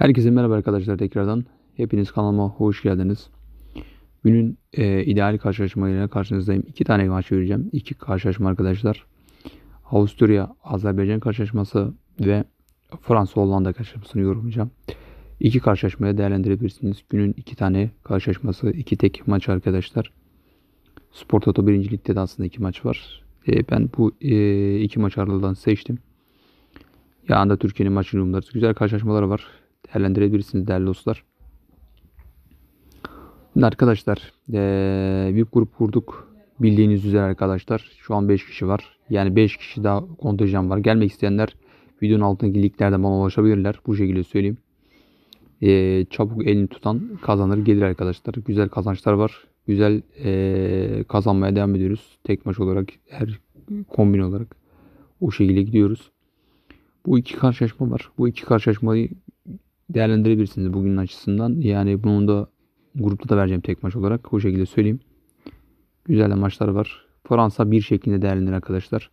Herkese merhaba arkadaşlar tekrardan. Hepiniz kanalıma hoş geldiniz. Günün e, ideal karşılaşmalarıyla karşınızdayım. İki tane maç vereceğim. İki karşılaşma arkadaşlar. Avusturya-Azerbaycan karşılaşması ve Fransa-Hollanda karşılaşmasını yorumlayacağım. İki karşılaşmaya değerlendirebilirsiniz. Günün iki tane karşılaşması, iki tek maç arkadaşlar. Spor Toto 1. Lig'de de aslında iki maç var. E, ben bu e, iki maç aralığından seçtim. Yağında Türkiye'nin maç yorumları. Güzel karşılaşmalar var değerlendirebilirsiniz değerli dostlar. Şimdi arkadaşlar ee, bir grup kurduk. Bildiğiniz üzere arkadaşlar şu an 5 kişi var. Yani 5 kişi daha kontenjan var. Gelmek isteyenler videonun altındaki linklerden bana ulaşabilirler. Bu şekilde söyleyeyim. E, çabuk elini tutan kazanır gelir arkadaşlar. Güzel kazançlar var. Güzel e, kazanmaya devam ediyoruz. Tek maç olarak her kombin olarak o şekilde gidiyoruz. Bu iki karşılaşma var. Bu iki karşılaşmayı değerlendirebilirsiniz bugünün açısından. Yani bunu da grupta da vereceğim tek maç olarak. O şekilde söyleyeyim. Güzel de maçlar var. Fransa bir şekilde değerlenir arkadaşlar.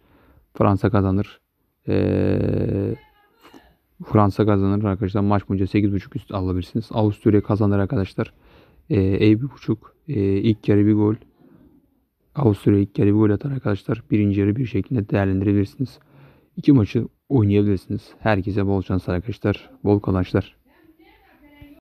Fransa kazanır. Ee, Fransa kazanır arkadaşlar. Maç boyunca 8.5 üst alabilirsiniz. Avusturya kazanır arkadaşlar. Ee, E1.5 ee, ilk yarı bir gol. Avusturya ilk yarı bir gol atar arkadaşlar. Birinci yarı bir şekilde değerlendirebilirsiniz. İki maçı oynayabilirsiniz. Herkese bol şans arkadaşlar. Bol kazançlar.